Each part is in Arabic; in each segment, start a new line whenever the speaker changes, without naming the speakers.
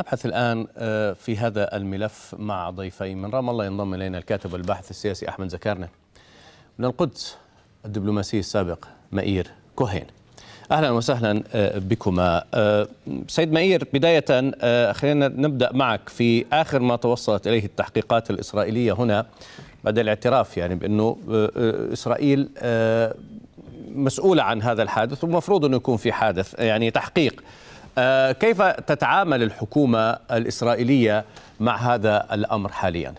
نبحث الآن آه، في هذا الملف مع ضيفي من رام الله ينضم إلينا الكاتب والباحث السياسي أحمد زكارنة من القدس الدبلوماسي السابق مئير كوهين أهلا وسهلا آه، بكما آه، سيد مئير بداية خلينا نبدأ معك في آخر ما توصلت إليه التحقيقات الإسرائيلية هنا بعد الاعتراف يعني بأنه إسرائيل مسؤولة عن هذا الحادث والمفروض أنه يكون في حادث يعني تحقيق آه، كيف تتعامل الحكومة الإسرائيلية مع هذا الأمر حالياً؟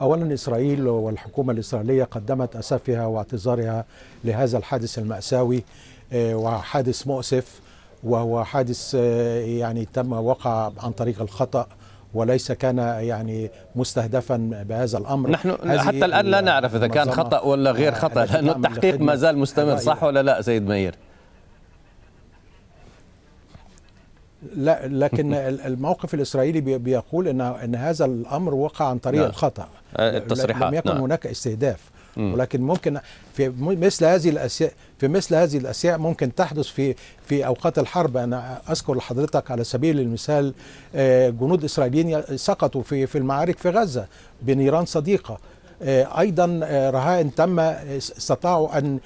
اولا اسرائيل والحكومه الاسرائيليه قدمت اسفها واعتذارها لهذا الحادث الماساوي آه، وحادث مؤسف وهو حادث آه، يعني تم وقع عن طريق الخطا وليس كان يعني مستهدفا بهذا الامر نحن حتى الان لا نعرف اذا كان خطا ولا غير آه، خطا لانه التحقيق ما زال مستمر صح
ولا لا سيد مير
لا لكن الموقف الاسرائيلي بيقول ان ان هذا الامر وقع عن طريق نعم. الخطا آه، التصريحات لم يكن نعم. هناك استهداف ولكن ممكن في مثل هذه الاشياء في مثل هذه الاشياء ممكن تحدث في في اوقات الحرب انا اذكر لحضرتك على سبيل المثال آه، جنود اسرائيليين سقطوا في في المعارك في غزه بنيران صديقه آه، ايضا آه، رهائن تم استطاعوا ان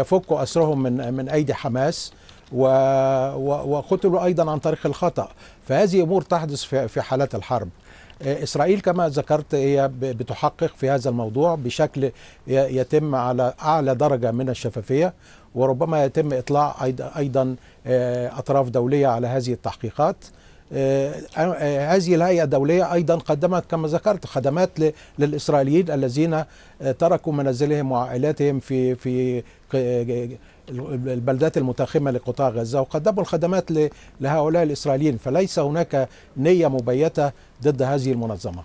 يفكوا اسرهم من من ايدي حماس وقتلوا ايضا عن طريق الخطا فهذه امور تحدث في حالات الحرب آه، إسرائيل كما ذكرت هي بتحقق في هذا الموضوع بشكل يتم على أعلى درجة من الشفافية وربما يتم إطلاع أيضا آه، أطراف دولية على هذه التحقيقات آه، هذه الهيئة الدولية أيضا قدمت كما ذكرت خدمات للإسرائيليين الذين تركوا منازلهم وعائلاتهم في في البلدات المتاخمة لقطاع غزة وقدموا الخدمات لهؤلاء الإسرائيليين فليس هناك نية مبيتة ضد هذه المنظمة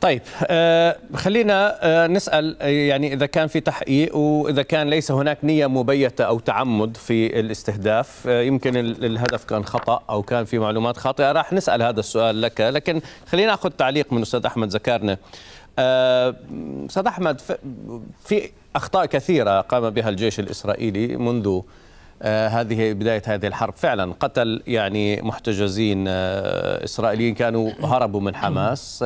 طيب آه، خلينا آه، نسال يعني اذا كان في تحقيق واذا كان ليس هناك نيه مبيته او تعمد في الاستهداف آه، يمكن الهدف كان خطا او كان في معلومات خاطئه راح نسال هذا السؤال لك لكن خلينا ناخذ تعليق من استاذ احمد زكارنه استاذ آه، احمد في اخطاء كثيره قام بها الجيش الاسرائيلي منذ آه، هذه بدايه هذه الحرب فعلا قتل يعني محتجزين آه، اسرائيليين كانوا هربوا من حماس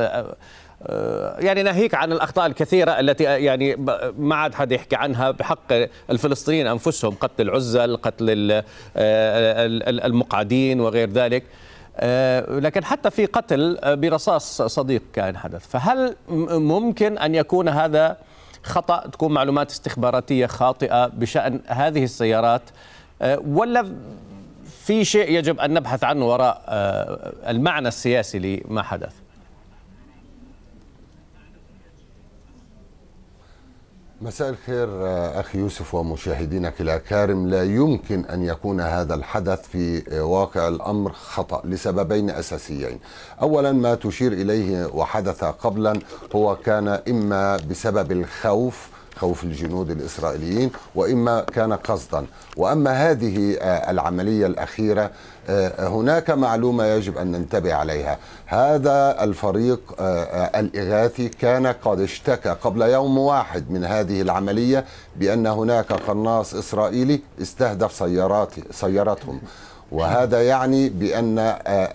يعني ناهيك عن الاخطاء الكثيره التي يعني ما عاد حد يحكي عنها بحق الفلسطينيين انفسهم قتل العزل قتل المقعدين وغير ذلك آه، لكن حتى في قتل آه، برصاص صديق كان حدث فهل ممكن أن يكون هذا خطأ تكون معلومات استخباراتية خاطئة بشأن هذه السيارات آه، ولا في شيء يجب أن نبحث عنه وراء المعنى السياسي لما حدث
مساء الخير آه، أخي يوسف ومشاهدينا الأكارم لا يمكن أن يكون هذا الحدث في آه، واقع الأمر خطأ لسببين أساسيين أولا ما تشير إليه وحدث قبلا هو كان إما بسبب الخوف خوف الجنود الإسرائيليين وإما كان قصدا وأما هذه آه، العملية الأخيرة آه، آه، هناك معلومة يجب أن ننتبه عليها هذا الفريق الإغاثي كان قد اشتكى قبل يوم واحد من هذه العملية بأن هناك قناص إسرائيلي استهدف سيارات سيارتهم وهذا يعني بأن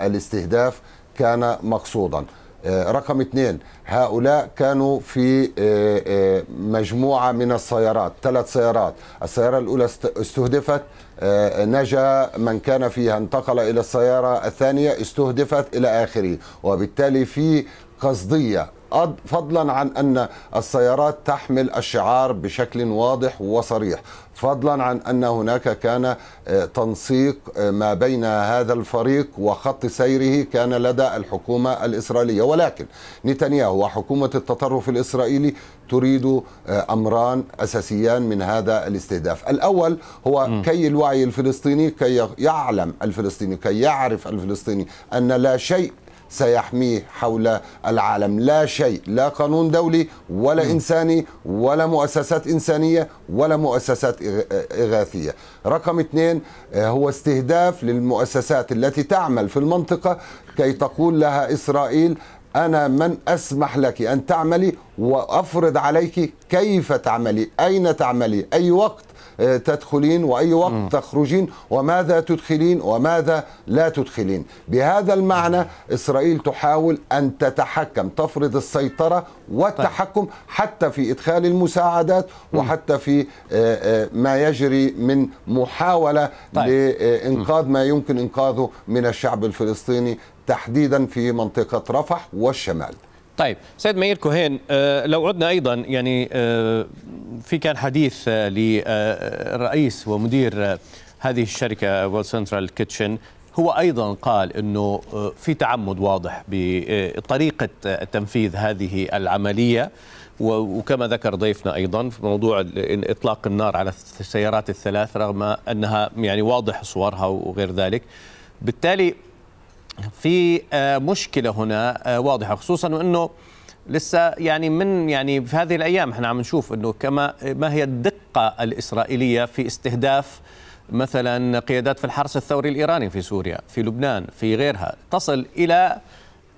الاستهداف كان مقصودا آه، رقم اثنين هؤلاء كانوا في آه، آه، مجموعة من السيارات ثلاث سيارات السيارة الأولى استهدفت نجا من كان فيها انتقل إلى السيارة الثانية استهدفت إلى آخره وبالتالي في قصدية فضلا عن أن السيارات تحمل الشعار بشكل واضح وصريح فضلا عن أن هناك كان آه، تنسيق آه، ما بين هذا الفريق وخط سيره كان لدى الحكومة الإسرائيلية ولكن نتنياهو وحكومة التطرف الإسرائيلي تريد آه، أمران أساسيان من هذا الاستهداف الأول هو كي الوعي الفلسطيني كي يعلم الفلسطيني كي يعرف الفلسطيني أن لا شيء سيحميه حول العالم لا شيء لا قانون دولي ولا م. إنساني ولا مؤسسات إنسانية ولا مؤسسات إغاثية رقم اثنين آه، هو استهداف للمؤسسات التي تعمل في المنطقة كي تقول لها إسرائيل أنا من أسمح لك أن تعملي وأفرض عليك كيف تعملي أين تعملي أي وقت تدخلين وأي وقت تخرجين وماذا تدخلين وماذا لا تدخلين بهذا المعنى إسرائيل تحاول أن تتحكم تفرض السيطرة والتحكم حتى في إدخال المساعدات وحتى في آه، آه، ما يجري من محاولة طيب. لإنقاذ ما يمكن إنقاذه من الشعب الفلسطيني تحديدا في منطقة رفح والشمال
طيب سيد مير كوهين آه، لو عدنا ايضا يعني آه، في كان حديث آه، لرئيس ومدير هذه الشركه وول سنترال كيتشن هو ايضا قال انه في تعمد واضح بطريقه تنفيذ هذه العمليه وكما ذكر ضيفنا ايضا في موضوع اطلاق النار على السيارات الثلاث رغم انها يعني واضح صورها وغير ذلك بالتالي في آه، مشكله هنا آه، واضحه خصوصا وانه لسه يعني من يعني في هذه الايام احنا عم نشوف انه كما ما هي الدقه الاسرائيليه في استهداف مثلا قيادات في الحرس الثوري الايراني في سوريا، في لبنان، في غيرها، تصل الى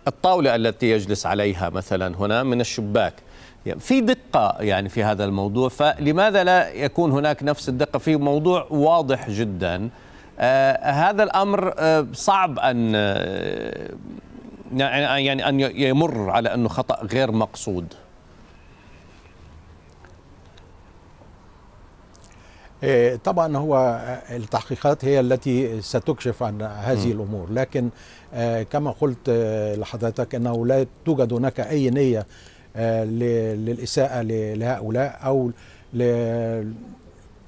الطاوله التي يجلس عليها مثلا هنا من الشباك. يعني في دقه يعني في هذا الموضوع، فلماذا لا يكون هناك نفس الدقه في موضوع واضح جدا آه، هذا الامر آه، صعب ان آه، يعني،, يعني ان يمر على انه خطا غير مقصود
طبعا هو التحقيقات هي التي ستكشف عن هذه الامور لكن كما قلت لحضرتك انه لا توجد هناك اي نيه للاساءه لهؤلاء او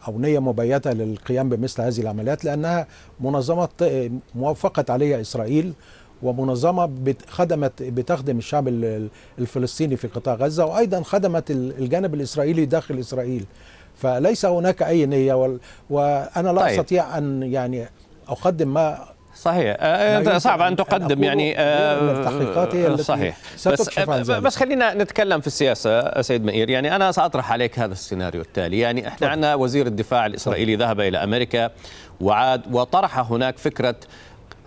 أو نية مبيتة للقيام بمثل هذه العمليات لأنها منظمة آه، موافقت عليها إسرائيل ومنظمة خدمت بتخدم الشعب الفلسطيني في قطاع غزة وأيضا خدمت الجانب الإسرائيلي داخل إسرائيل فليس هناك أي نية وأنا لا طيب. أستطيع أن يعني أقدم ما
صحيح أنت آه، آه، صعب ان تقدم يعني آه، التحقيقات هي التي صحيح بس, بس خلينا نتكلم في السياسه سيد مئير يعني انا ساطرح عليك هذا السيناريو التالي يعني احنا عندنا وزير الدفاع الاسرائيلي ذهب الى امريكا وعاد وطرح هناك فكره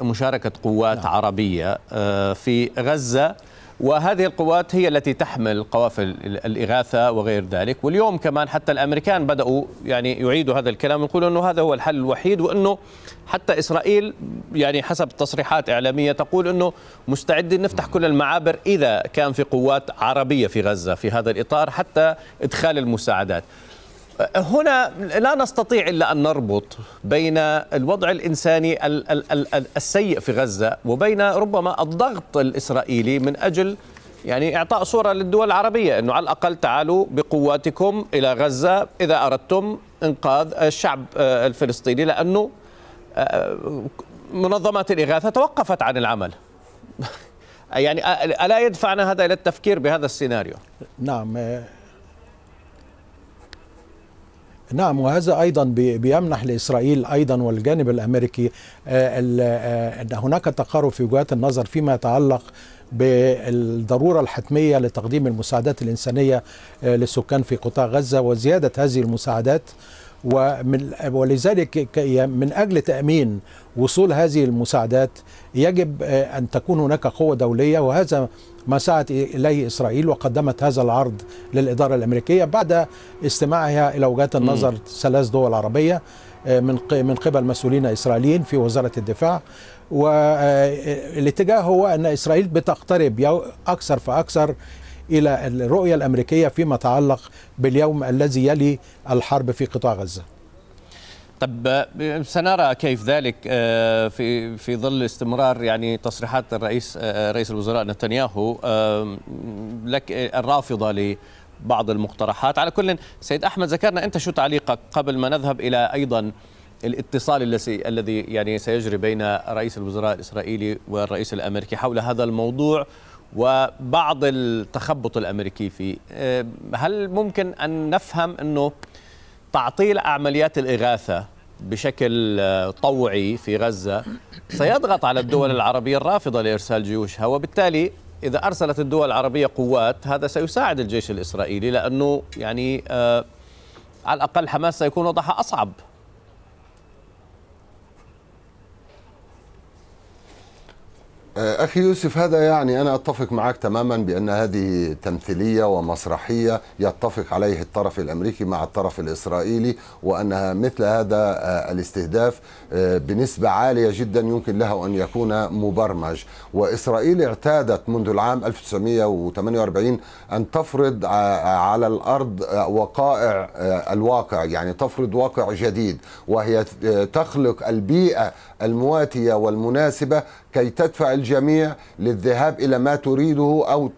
مشاركه قوات نعم. عربيه في غزه وهذه القوات هي التي تحمل قوافل الإغاثة وغير ذلك واليوم كمان حتى الأمريكان بدأوا يعني يعيدوا هذا الكلام ويقولوا أنه هذا هو الحل الوحيد وأنه حتى إسرائيل يعني حسب تصريحات إعلامية تقول أنه مستعدين نفتح كل المعابر إذا كان في قوات عربية في غزة في هذا الإطار حتى إدخال المساعدات هنا لا نستطيع الا ان نربط بين الوضع الانساني السيء في غزه وبين ربما الضغط الاسرائيلي من اجل يعني اعطاء صوره للدول العربيه انه على الاقل تعالوا بقواتكم الى غزه اذا اردتم انقاذ الشعب آه، الفلسطيني لانه آه، منظمات الاغاثه توقفت عن العمل يعني آه، الا يدفعنا هذا الى التفكير بهذا السيناريو
نعم نعم وهذا ايضا بيمنح لاسرائيل ايضا والجانب الامريكي آه، آه، ان هناك تقارب في وجهات النظر فيما يتعلق بالضروره الحتميه لتقديم المساعدات الانسانيه آه، للسكان في قطاع غزه وزياده هذه المساعدات ومن ولذلك من اجل تامين وصول هذه المساعدات يجب ان تكون هناك قوه دوليه وهذا ما سعت إليه إسرائيل وقدمت هذا العرض للإدارة الأمريكية بعد استماعها إلى وجهات النظر ثلاث دول عربية آه، من من قبل مسؤولين إسرائيليين في وزارة الدفاع والاتجاه آه، آه، هو أن إسرائيل بتقترب أكثر فأكثر إلى الرؤية الأمريكية فيما يتعلق باليوم الذي يلي الحرب في قطاع غزة
طب سنرى كيف ذلك آه، في في ظل استمرار يعني تصريحات الرئيس آه، رئيس الوزراء نتنياهو لك آه، الرافضه لبعض المقترحات على كل سيد احمد ذكرنا انت شو تعليقك قبل ما نذهب الى ايضا الاتصال الذي الذي يعني سيجري بين رئيس الوزراء الاسرائيلي والرئيس الامريكي حول هذا الموضوع وبعض التخبط الامريكي فيه هل ممكن ان نفهم انه تعطيل عمليات الإغاثة بشكل آه، طوعي في غزة سيضغط على الدول العربية الرافضة لإرسال جيوشها وبالتالي إذا أرسلت الدول العربية قوات هذا سيساعد الجيش الإسرائيلي لأنه يعني آه، على الأقل حماس سيكون وضعها أصعب
آه، اخي يوسف هذا يعني انا اتفق معك تماما بان هذه تمثيليه ومسرحيه يتفق عليه الطرف الامريكي مع الطرف الاسرائيلي وانها مثل هذا آه، الاستهداف آه، بنسبه عاليه جدا يمكن له ان يكون مبرمج واسرائيل اعتادت منذ العام 1948 ان تفرض على الارض وقائع الواقع يعني تفرض واقع جديد وهي تخلق البيئه المواتيه والمناسبه كي تدفع الجميع للذهاب إلى ما تريده أو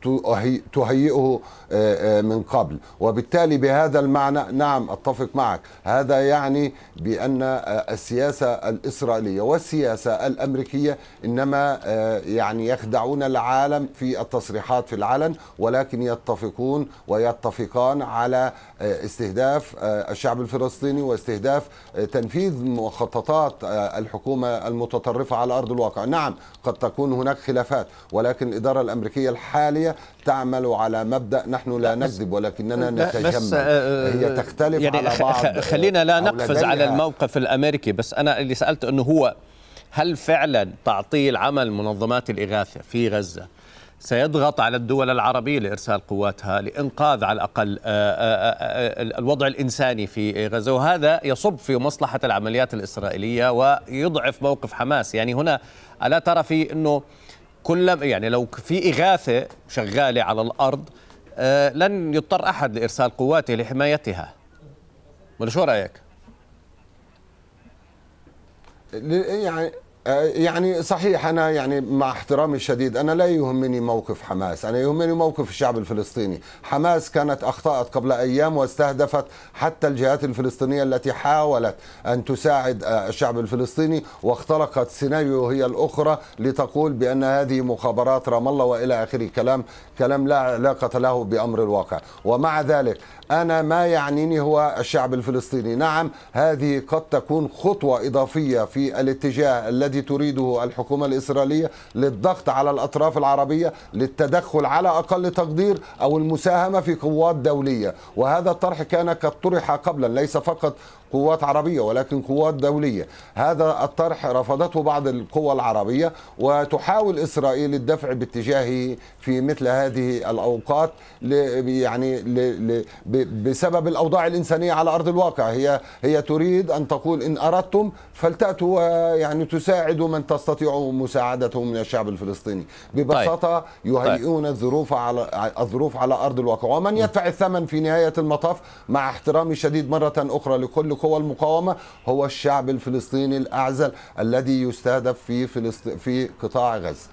تهيئه آه، آه، من قبل وبالتالي بهذا المعنى نعم أتفق معك هذا يعني بأن آه، السياسة الإسرائيلية والسياسة الأمريكية إنما يعني يخدعون العالم في التصريحات في العلن ولكن يتفقون ويتفقان على استهداف الشعب الفلسطيني واستهداف تنفيذ مخططات الحكومة المتطرفة على أرض الواقع نعم قد تكون هناك خلافات ولكن الإدارة الأمريكية الحالية تعمل على مبدا نحن لا نكذب ولكننا نتجمل آه، آه، آه، هي تختلف يعني على بعض خلينا لا نقفز على
الموقف الامريكي بس انا اللي سالته انه هو هل فعلا تعطيل عمل منظمات الاغاثه في غزه سيضغط على الدول العربية لإرسال قواتها لإنقاذ على الأقل الوضع الإنساني في غزة وهذا يصب في مصلحة العمليات الإسرائيلية ويضعف موقف حماس يعني هنا ألا ترى في أنه كل يعني لو في إغاثة شغالة على الأرض آه، لن يضطر أحد لإرسال
قواته لحمايتها ولا شو رأيك؟ يعني آه، يعني صحيح انا يعني مع احترامي الشديد انا لا يهمني موقف حماس، انا يهمني موقف الشعب الفلسطيني، حماس كانت اخطات قبل ايام واستهدفت حتى الجهات الفلسطينيه التي حاولت ان تساعد آه، الشعب الفلسطيني واخترقت سيناريو هي الاخرى لتقول بان هذه مخابرات رام الله والى اخره كلام كلام لا علاقه له بامر الواقع، ومع ذلك أنا ما يعنيني هو الشعب الفلسطيني نعم هذه قد تكون خطوة إضافية في الاتجاه الذي تريده الحكومة الإسرائيلية للضغط على الأطراف العربية للتدخل على أقل تقدير أو المساهمة في قوات دولية وهذا الطرح كان قد طرح قبلا ليس فقط قوات عربية ولكن قوات دولية هذا الطرح رفضته بعض القوى العربية وتحاول إسرائيل الدفع باتجاهه في مثل هذه الأوقات يعني بسبب الأوضاع الإنسانية على أرض الواقع هي هي تريد أن تقول إن أردتم فلتأتوا ويعني تساعدوا من تستطيعوا مساعدته من الشعب الفلسطيني ببساطة طيب. يهيئون طيب. الظروف على الظروف على أرض الواقع ومن يدفع الثمن في نهاية المطاف مع احترامي الشديد مرة أخرى لكل قوى المقاومه هو الشعب الفلسطيني الاعزل الذي يستهدف في فلسطين في قطاع غزه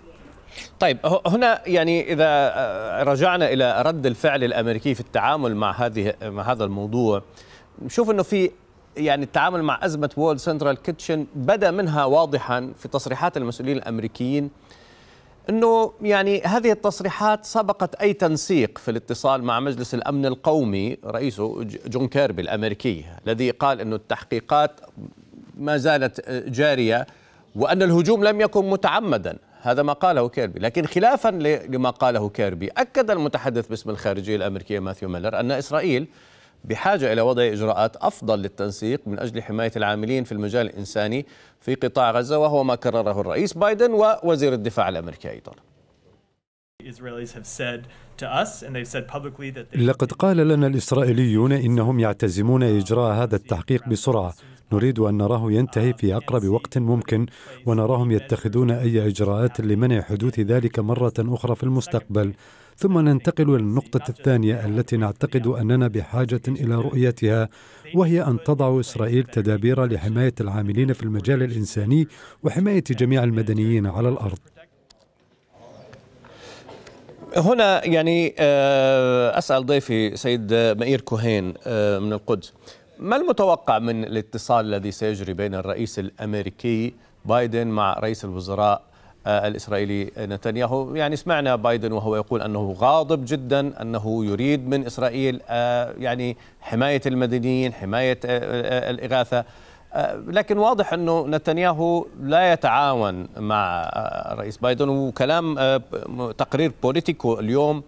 طيب هنا يعني اذا آه، رجعنا الى رد الفعل الامريكي في التعامل مع هذه مع هذا الموضوع نشوف انه في يعني التعامل مع ازمه وول سنترال كيتشن بدا منها واضحا في تصريحات المسؤولين الامريكيين انه يعني هذه التصريحات سبقت اي تنسيق في الاتصال مع مجلس الامن القومي رئيسه جون كيربي الامريكي الذي قال انه التحقيقات ما زالت آه، جاريه وان الهجوم لم يكن متعمدا هذا ما قاله كيربي لكن خلافا لما قاله كيربي اكد المتحدث باسم الخارجيه الامريكيه ماثيو ميلر ان اسرائيل بحاجة إلى وضع إجراءات أفضل للتنسيق من أجل حماية العاملين في المجال الإنساني في قطاع غزة وهو ما كرره الرئيس بايدن ووزير الدفاع الأمريكي أيضا
لقد قال لنا
الإسرائيليون إنهم يعتزمون إجراء هذا التحقيق بسرعة نريد أن نراه ينتهي في أقرب وقت ممكن ونراهم يتخذون أي إجراءات لمنع حدوث ذلك مرة أخرى في المستقبل ثم ننتقل إلى النقطة الثانية التي نعتقد أننا
بحاجة إلى رؤيتها وهي أن تضع إسرائيل تدابير لحماية العاملين
في المجال الإنساني وحماية جميع المدنيين على الأرض
هنا يعني آه، أسأل ضيفي سيد مئير كوهين آه، من القدس ما المتوقع من الاتصال الذي سيجري بين الرئيس الامريكي بايدن مع رئيس الوزراء آه، الاسرائيلي نتنياهو، يعني سمعنا بايدن وهو يقول انه غاضب جدا، انه يريد من اسرائيل آه، يعني حمايه المدنيين، حمايه آه، الاغاثه، لكن واضح انه نتنياهو لا يتعاون مع الرئيس بايدن وكلام تقرير بوليتيكو اليوم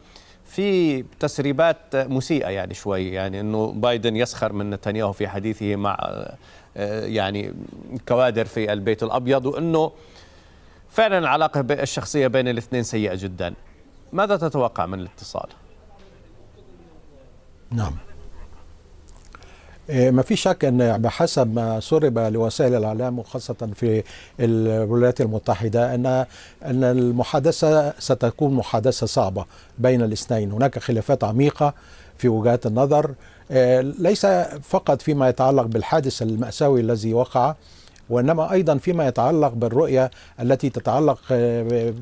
في تسريبات مسيئه يعني شوي يعني انه بايدن يسخر من نتنياهو في حديثه مع آه، يعني كوادر في البيت الابيض وانه فعلا العلاقه الشخصيه بين الاثنين سيئه جدا ماذا تتوقع من الاتصال
نعم إيه، ما في شك ان بحسب ما سرب لوسائل الاعلام وخاصه في الولايات المتحده ان ان المحادثه ستكون محادثه صعبه بين الاثنين، هناك خلافات عميقه في وجهات النظر إيه، ليس فقط فيما يتعلق بالحادث المأساوي الذي وقع وانما ايضا فيما يتعلق بالرؤيه التي تتعلق آه،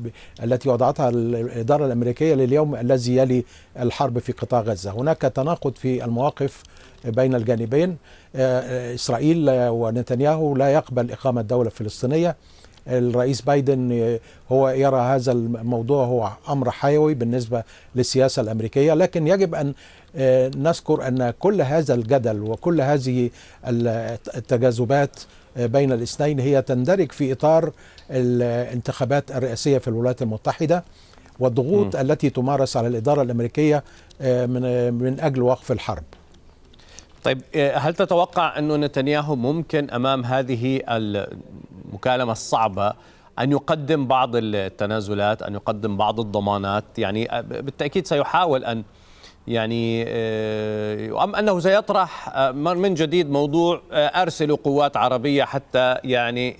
التي وضعتها الاداره الامريكيه لليوم الذي يلي الحرب في قطاع غزه، هناك تناقض في المواقف بين الجانبين آه، آه، اسرائيل ونتنياهو لا يقبل اقامه دوله فلسطينيه الرئيس بايدن آه، هو يرى هذا الموضوع هو امر حيوي بالنسبه للسياسه الامريكيه لكن يجب ان آه، نذكر ان كل هذا الجدل وكل هذه التجاذبات آه، بين الاثنين هي تندرج في اطار الانتخابات الرئاسيه في الولايات المتحده والضغوط م. التي تمارس على الاداره الامريكيه من من اجل وقف الحرب
طيب آه، هل تتوقع أن نتنياهو ممكن أمام هذه المكالمة الصعبة أن يقدم بعض التنازلات أن يقدم بعض الضمانات يعني آه، بالتأكيد سيحاول أن يعني آه، أم أنه سيطرح من جديد موضوع أرسلوا قوات عربية حتى يعني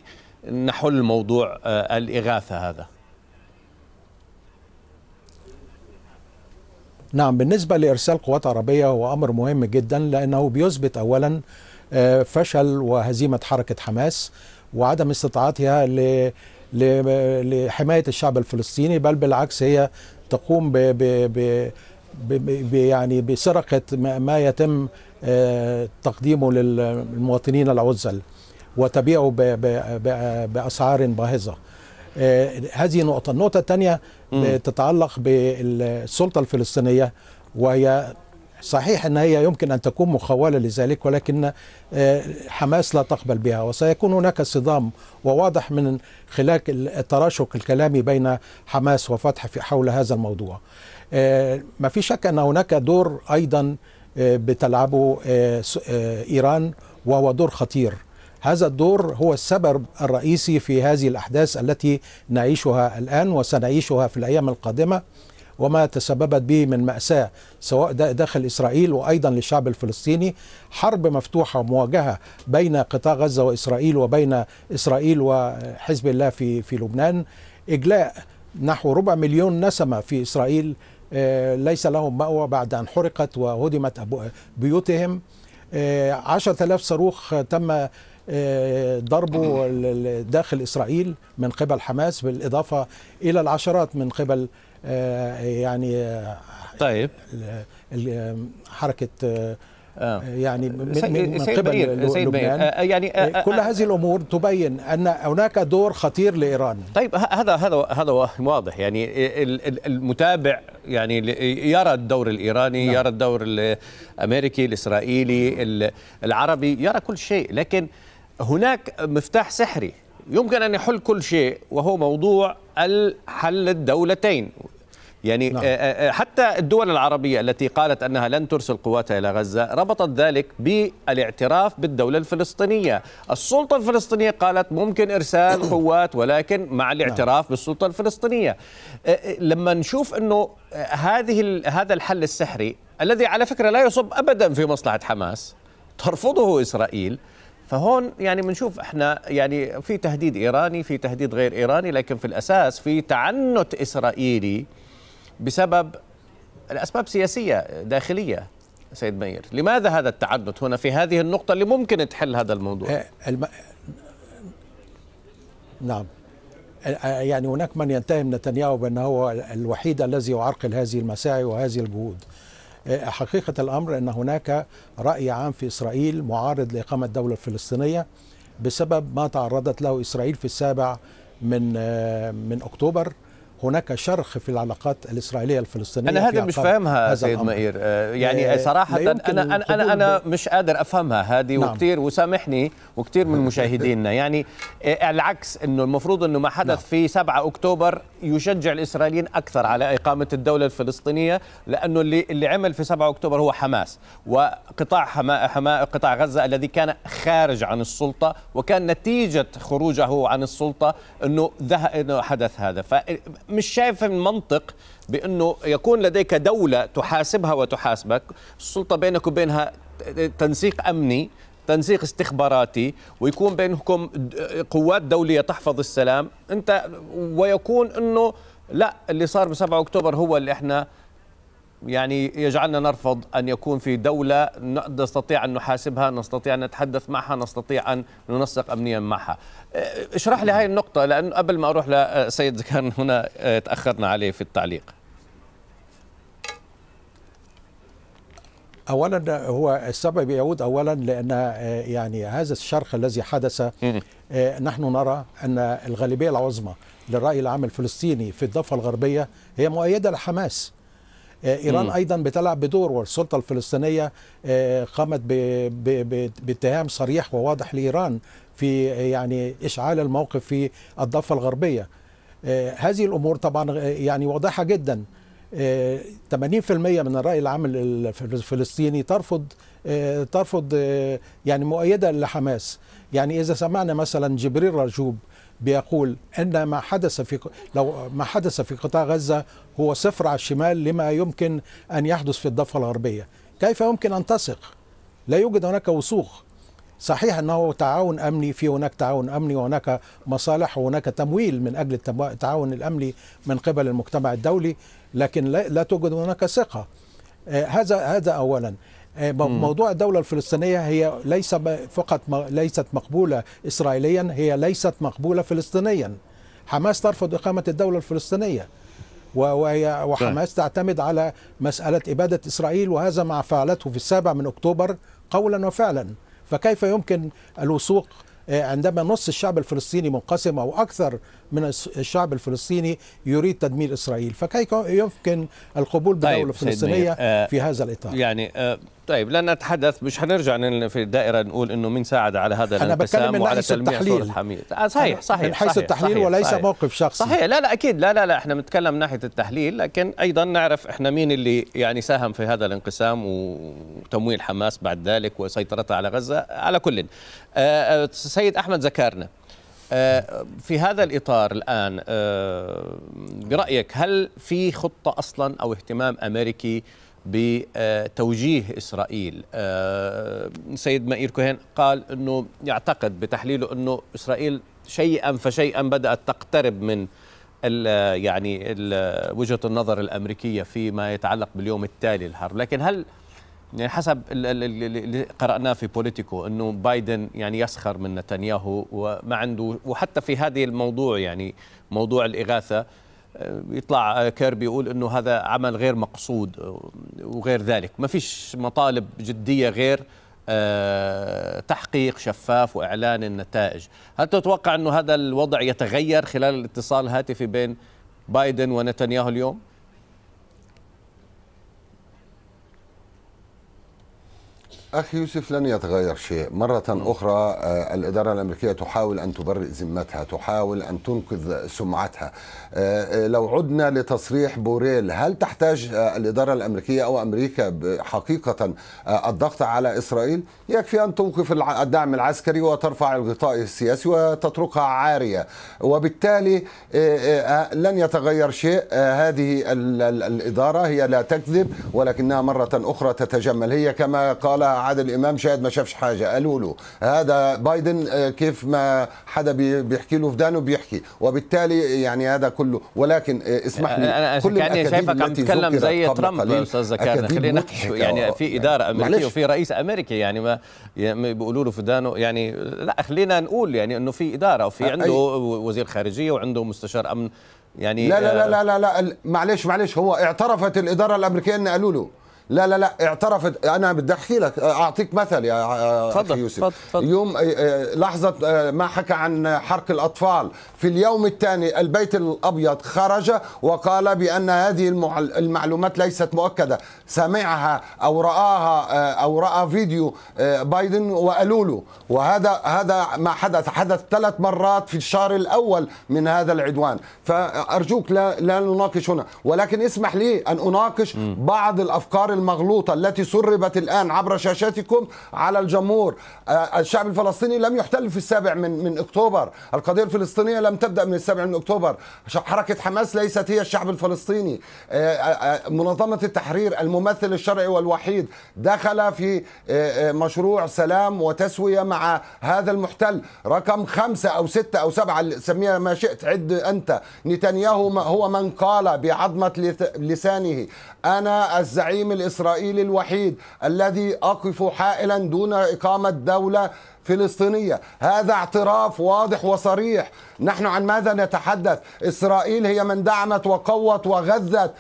نحل موضوع الإغاثة هذا
نعم بالنسبة لإرسال قوات عربية هو أمر مهم جدا لأنه بيثبت أولا آه، فشل وهزيمة حركة حماس وعدم استطاعتها لحماية الشعب الفلسطيني بل بالعكس هي تقوم ب ب ب يعني بسرقة ما يتم آه، تقديمه للمواطنين العزل وتبيعه بأسعار باهظة آه، هذه نقطة النقطة الثانية تتعلق بالسلطه الفلسطينيه وهي صحيح ان هي يمكن ان تكون مخوله لذلك ولكن آه، حماس لا تقبل بها وسيكون هناك صدام وواضح من خلال التراشق الكلامي بين حماس وفتح في حول هذا الموضوع. آه، ما في شك ان هناك دور ايضا آه، بتلعبه ايران وهو دور خطير هذا الدور هو السبب الرئيسي في هذه الأحداث التي نعيشها الآن وسنعيشها في الأيام القادمة وما تسببت به من مأساة سواء داخل إسرائيل وأيضا للشعب الفلسطيني حرب مفتوحة مواجهة بين قطاع غزة وإسرائيل وبين إسرائيل وحزب الله في, في لبنان إجلاء نحو ربع مليون نسمة في إسرائيل آه، ليس لهم مأوى بعد أن حرقت وهدمت بيوتهم آه، عشرة آلاف صاروخ تم آه، ضربه داخل إسرائيل من قبل حماس بالإضافة إلى العشرات من قبل يعني طيب حركة يعني من سيد قبل لبنان آه، آه، يعني إيه، كل هذه الامور تبين ان هناك دور خطير لايران
طيب هذا هذا هذا واضح يعني المتابع يعني يرى الدور الايراني نعم. يرى الدور الامريكي الاسرائيلي العربي يرى كل شيء لكن هناك مفتاح سحري يمكن أن يحل كل شيء وهو موضوع الحل الدولتين يعني نعم. آه، آه، آه، حتى الدول العربية التي قالت أنها لن ترسل قواتها إلى غزة ربطت ذلك بالاعتراف بالدولة الفلسطينية السلطة الفلسطينية قالت ممكن إرسال قوات ولكن مع نعم. الاعتراف نعم. بالسلطة الفلسطينية لما نشوف أنه هذه هذا الحل السحري الذي على فكرة لا يصب أبدا في مصلحة حماس ترفضه إسرائيل فهون يعني بنشوف احنا يعني في تهديد ايراني في تهديد غير ايراني لكن في الاساس في تعنت اسرائيلي بسبب الاسباب سياسيه داخليه سيد مير لماذا هذا التعنت هنا في هذه النقطه اللي ممكن تحل هذا الموضوع إيه،
الم... نعم يعني هناك من ينتهم نتنياهو بانه هو الوحيد الذي يعرقل هذه المساعي وهذه الجهود آه، حقيقة الأمر أن هناك رأي عام في إسرائيل معارض لإقامة الدولة الفلسطينية بسبب ما تعرضت له إسرائيل في السابع من آه، من أكتوبر هناك شرخ في العلاقات الاسرائيليه الفلسطينيه انا هذا مش فاهمها سيد مئير
آه، يعني آه، صراحه انا انا انا انا مش قادر افهمها هذه نعم. وكثير وسامحني وكثير من نعم. مشاهدينا يعني آه، العكس انه المفروض انه ما حدث نعم. في 7 اكتوبر يشجع الاسرائيليين اكثر على اقامه الدوله الفلسطينيه لانه اللي اللي عمل في 7 اكتوبر هو حماس وقطاع حما حما قطاع غزه الذي كان خارج عن السلطه وكان نتيجه خروجه عن السلطه انه ذهب انه حدث هذا ف مش شايف المنطق بانه يكون لديك دوله تحاسبها وتحاسبك السلطه بينك وبينها تنسيق امني تنسيق استخباراتي ويكون بينكم قوات دوليه تحفظ السلام انت ويكون انه لا اللي صار ب 7 اكتوبر هو اللي احنا يعني يجعلنا نرفض أن يكون في دولة نستطيع أن نحاسبها نستطيع أن نتحدث معها نستطيع أن ننسق أمنيا معها آه، اشرح لي هاي النقطة لأنه قبل ما أروح لسيد آه، زكان هنا آه، تأخرنا عليه في التعليق
اولا هو السبب يعود اولا لان يعني هذا الشرخ الذي حدث نحن نرى ان الغالبيه العظمى للراي العام الفلسطيني في الضفه الغربيه هي مؤيده لحماس آه، ايران ايضا بتلعب بدور والسلطه الفلسطينيه آه، قامت باتهام صريح وواضح لايران في آه، يعني اشعال الموقف في الضفه الغربيه هذه الامور طبعا يعني واضحه جدا 80% من الرأي العام الفلسطيني ترفض ترفض يعني مؤيدة لحماس يعني إذا سمعنا مثلا جبريل رجوب بيقول ان ما حدث في لو ما حدث في قطاع غزه هو صفر على الشمال لما يمكن ان يحدث في الضفه الغربيه، كيف يمكن ان تثق؟ لا يوجد هناك وثوق. صحيح انه تعاون امني في هناك تعاون امني وهناك مصالح وهناك تمويل من اجل التعاون الامني من قبل المجتمع الدولي لكن لا توجد هناك ثقه. آه، هذا هذا اولا. آه، موضوع الدولة الفلسطينية هي ليس فقط ليست مقبولة إسرائيليا هي ليست مقبولة فلسطينيا حماس ترفض إقامة الدولة الفلسطينية وهي وحماس تعتمد على مسألة إبادة إسرائيل وهذا ما فعلته في السابع من أكتوبر قولا وفعلا فكيف يمكن الوثوق آه، عندما نص الشعب الفلسطيني منقسم او اكثر من الشعب الفلسطيني يريد تدمير اسرائيل فكيف يمكن القبول بدوله طيب فلسطينيه
آه، في هذا الاطار يعني طيب لن نتحدث مش هنرجع في الدائره نقول انه مين ساعد على هذا أنا الانقسام وعلى تلميع التحليل. الحميد آه، صحيح صحيح من حيث صحيح التحليل صحيح وليس صحيح
موقف شخصي صحيح
لا لا اكيد لا لا لا احنا بنتكلم من ناحيه التحليل لكن ايضا نعرف احنا مين اللي يعني ساهم في هذا الانقسام وتمويل حماس بعد ذلك وسيطرتها على غزه على كل آه، آه، سيد احمد زكارنا في هذا الإطار الآن برأيك هل في خطة أصلا أو اهتمام أمريكي بتوجيه اسرائيل آه، سيد مائير كوهين قال انه يعتقد بتحليله انه اسرائيل شيئا فشيئا بدات تقترب من ال يعني وجهه النظر الامريكيه فيما يتعلق باليوم التالي للحرب لكن هل يعني حسب اللي قرأناه في بوليتيكو أنه بايدن يعني يسخر من نتنياهو وما عنده وحتى في هذه الموضوع يعني موضوع الإغاثة يطلع كيربي يقول انه هذا عمل غير مقصود وغير ذلك ما فيش مطالب جديه غير آه، تحقيق شفاف واعلان النتائج هل تتوقع انه هذا الوضع يتغير خلال الاتصال الهاتفي بين بايدن ونتنياهو
اليوم أخي يوسف لن يتغير شيء مرة أخرى آه، الإدارة الأمريكية تحاول أن تبرئ ذمتها تحاول أن تنقذ سمعتها آه، آه، لو عدنا لتصريح بوريل هل تحتاج الإدارة الأمريكية أو أمريكا حقيقة الضغط على إسرائيل يكفي أن توقف الدعم العسكري وترفع الغطاء السياسي وتتركها عارية وبالتالي لن يتغير شيء هذه الإدارة هي لا تكذب ولكنها مرة أخرى تتجمل هي كما قال عادل امام شاهد ما شافش حاجه قالوا له هذا بايدن آه، كيف ما حدا بيحكي له فدانه بيحكي وبالتالي يعني هذا كله ولكن آه، اسمح لي انا كل يعني شايفك عم تتكلم زي ترامب يا استاذ زكريا خلينا يعني في اداره امريكيه وفي رئيس
امريكي يعني ما يعني بيقولوا له فدانه يعني لا خلينا نقول يعني انه في اداره وفي عنده وزير خارجيه وعنده مستشار امن يعني لا لا لا آه، لا
لا, لا, لا معلش معلش هو اعترفت الاداره الامريكيه ان قالوا له لا لا لا اعترفت انا بدي احكي لك اعطيك مثل يا فضل اخي يوسف فضل فضل يوم آه، آه، لحظه آه، ما حكى عن حرق الاطفال في اليوم الثاني البيت الابيض خرج وقال بان هذه المعلومات ليست مؤكده سمعها او راها او راى فيديو بايدن وقالوا له وهذا هذا ما حدث حدث ثلاث مرات في الشهر الاول من هذا العدوان فارجوك لا لا نناقش هنا ولكن اسمح لي ان اناقش بعض الافكار المغلوطة التي سربت الآن عبر شاشاتكم على الجمهور آه، الشعب الفلسطيني لم يحتل في السابع من من أكتوبر القضية الفلسطينية لم تبدأ من السابع من أكتوبر حركة حماس ليست هي الشعب الفلسطيني آه، آه، منظمة التحرير الممثل الشرعي والوحيد دخل في مشروع سلام وتسوية مع هذا المحتل رقم خمسة أو ستة أو سبعة سميها ما شئت عد أنت نتنياهو هو من قال بعظمة لسانه أنا الزعيم الإسرائيلي الإسرائيلي الوحيد الذي أقف حائلا دون إقامة دولة فلسطينية هذا اعتراف واضح وصريح نحن عن ماذا نتحدث إسرائيل هي من دعمت وقوت وغذت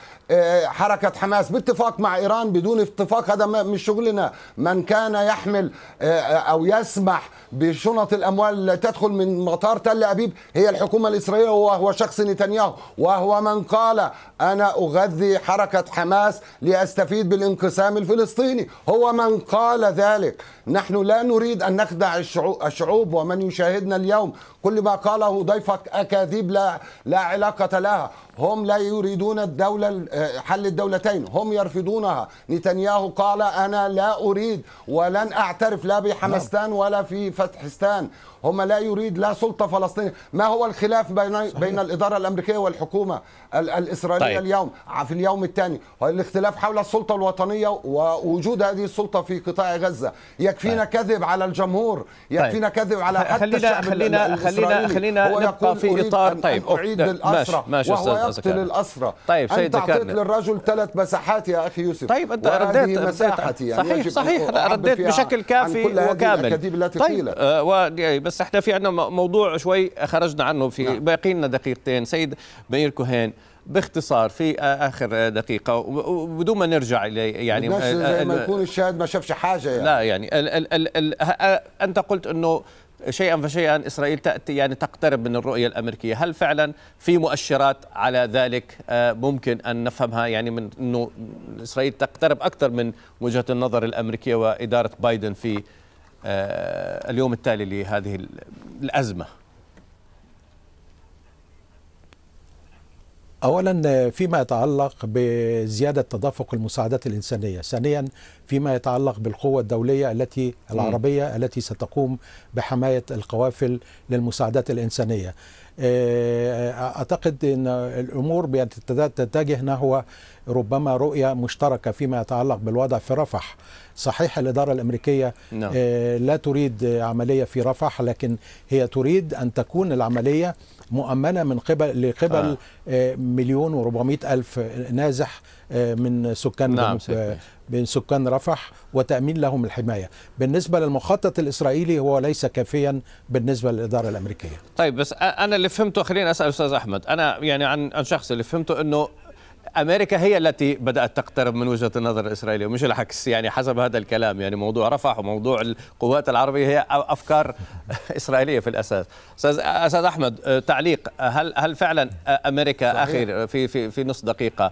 حركة حماس باتفاق مع إيران بدون اتفاق هذا مش شغلنا من كان يحمل آه، آه، أو يسمح بشنط الأموال تدخل من مطار تل أبيب هي الحكومة الإسرائيلية وهو شخص نتنياهو وهو من قال أنا أغذي حركة حماس لأستفيد بالانقسام الفلسطيني هو من قال ذلك نحن لا نريد أن نخدع الشعوب ومن يشاهدنا اليوم كل ما قاله ضيفك أكاذيب لا, لا علاقة لها هم لا يريدون الدولة آه، حل الدولتين هم يرفضونها نتنياهو قال أنا لا أريد ولن أعترف لا نعم. بحمستان ولا في فتحستان هم لا يريد لا سلطه فلسطينيه ما هو الخلاف بين صحيح. بين الاداره الامريكيه والحكومه الاسرائيليه طيب. اليوم في اليوم الثاني الاختلاف حول السلطه الوطنيه ووجود هذه السلطه في قطاع غزه يكفينا طيب. كذب على الجمهور يكفينا طيب. كذب على حتى خلينا خلينا خلينا خلينا نبقى في اطار أن طيب اعيد الاسرى وهو يقتل الاسرى طيب سيد انت اعطيت للرجل ثلاث مساحات يا اخي يوسف طيب انت رديت مساحتي يعني صحيح صحيح رديت بشكل كافي وكامل طيب
آه، بس بس احنا في عندنا موضوع شوي خرجنا عنه في نعم. باقي لنا دقيقتين سيد بنير كوهين باختصار في اخر دقيقه وبدون ما نرجع الى يعني زي ما يكون
الشاهد ما شافش حاجه يعني لا
يعني الـ الـ الـ الـ انت قلت انه شيئا فشيئا اسرائيل تاتي يعني تقترب من الرؤيه الامريكيه، هل فعلا في مؤشرات على ذلك ممكن ان نفهمها يعني من انه اسرائيل تقترب اكثر من وجهه النظر الامريكيه واداره بايدن في آه، اليوم التالي لهذه الأزمة
اولا فيما يتعلق بزياده تدفق المساعدات الانسانيه، ثانيا فيما يتعلق بالقوه الدوليه التي العربيه التي ستقوم بحمايه القوافل للمساعدات الانسانيه. آه، اعتقد ان الامور تتجه نحو ربما رؤيه مشتركه فيما يتعلق بالوضع في رفح. صحيح الإدارة الأمريكية نعم. آه، لا تريد عملية في رفح لكن هي تريد أن تكون العملية مؤمنة من قبل لقبل آه. آه، مليون وربعمائة ألف نازح آه، من سكان نعم بين سكان رفح وتأمين لهم الحماية بالنسبة للمخطط الإسرائيلي هو ليس كافيا بالنسبة للإدارة الأمريكية
طيب بس أنا اللي فهمته خليني أسأل أستاذ أحمد أنا يعني عن شخص اللي فهمته أنه امريكا هي التي بدات تقترب من وجهه النظر الاسرائيليه ومش العكس يعني حسب هذا الكلام يعني موضوع رفح وموضوع القوات العربيه هي افكار اسرائيليه في الاساس استاذ استاذ احمد آه، تعليق آه، هل هل فعلا آه، امريكا صحيح. اخر في في في نص دقيقه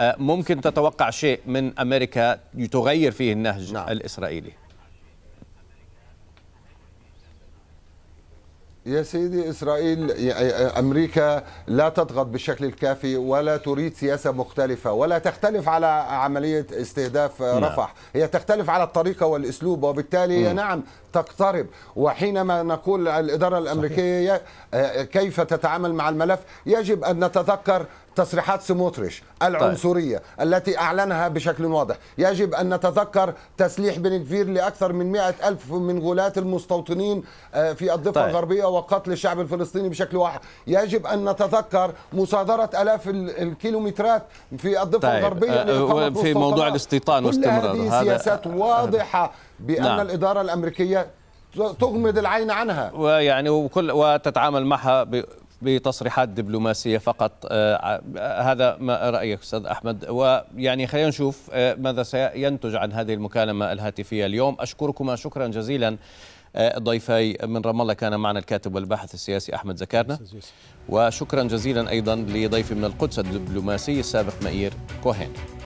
ممكن تتوقع شيء من امريكا تغير فيه النهج نعم. الاسرائيلي
يا سيدي اسرائيل امريكا لا تضغط بالشكل الكافي ولا تريد سياسه مختلفه ولا تختلف على عمليه استهداف نعم. رفح، هي تختلف على الطريقه والاسلوب وبالتالي نعم تقترب وحينما نقول الإدارة الأمريكية آه، آه، كيف تتعامل مع الملف يجب أن نتذكر تصريحات سموتريش العنصرية طيب. التي أعلنها بشكل واضح يجب أن نتذكر تسليح بنكفير لأكثر من مئة ألف من غلاة المستوطنين آه، في الضفة طيب. الغربية وقتل الشعب الفلسطيني بشكل واحد يجب أن نتذكر مصادرة ألاف الكيلومترات في الضفة طيب. الغربية في موضوع الاستيطان واستمرار هذه سياسات هذا واضحة بان نعم. الاداره الامريكيه تغمض العين عنها
ويعني وكل وتتعامل معها ب... بتصريحات دبلوماسيه فقط آه،, آه هذا ما رايك استاذ احمد ويعني خلينا نشوف آه ماذا سينتج عن هذه المكالمه الهاتفيه اليوم اشكركما شكرا جزيلا آه ضيفي من رام الله كان معنا الكاتب والباحث السياسي احمد زكارنا وشكرا جزيلا ايضا لضيفي من القدس الدبلوماسي السابق مئير كوهين